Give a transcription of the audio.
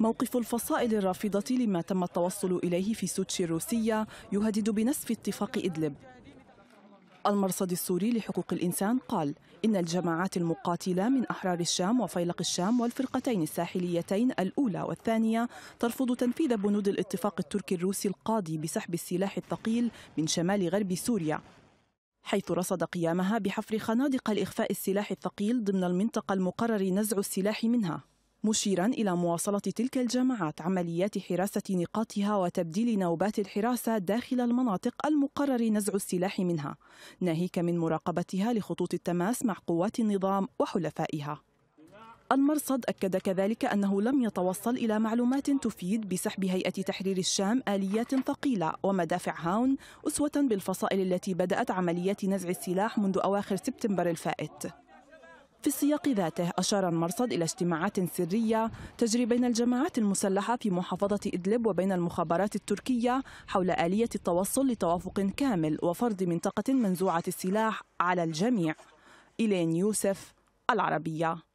موقف الفصائل الرافضة لما تم التوصل إليه في سوتشي الروسية يهدد بنسف اتفاق إدلب المرصد السوري لحقوق الإنسان قال إن الجماعات المقاتلة من أحرار الشام وفيلق الشام والفرقتين الساحليتين الأولى والثانية ترفض تنفيذ بنود الاتفاق التركي الروسي القاضي بسحب السلاح الثقيل من شمال غرب سوريا حيث رصد قيامها بحفر خنادق لإخفاء السلاح الثقيل ضمن المنطقة المقرر نزع السلاح منها مشيرا إلى مواصلة تلك الجماعات عمليات حراسة نقاطها وتبديل نوبات الحراسة داخل المناطق المقرر نزع السلاح منها ناهيك من مراقبتها لخطوط التماس مع قوات النظام وحلفائها المرصد أكد كذلك أنه لم يتوصل إلى معلومات تفيد بسحب هيئة تحرير الشام آليات ثقيلة ومدافع هاون أسوة بالفصائل التي بدأت عمليات نزع السلاح منذ أواخر سبتمبر الفائت في السياق ذاته أشار المرصد إلى اجتماعات سرية تجري بين الجماعات المسلحة في محافظة إدلب وبين المخابرات التركية حول آلية التوصل لتوافق كامل وفرض منطقة منزوعة السلاح على الجميع إلين يوسف العربية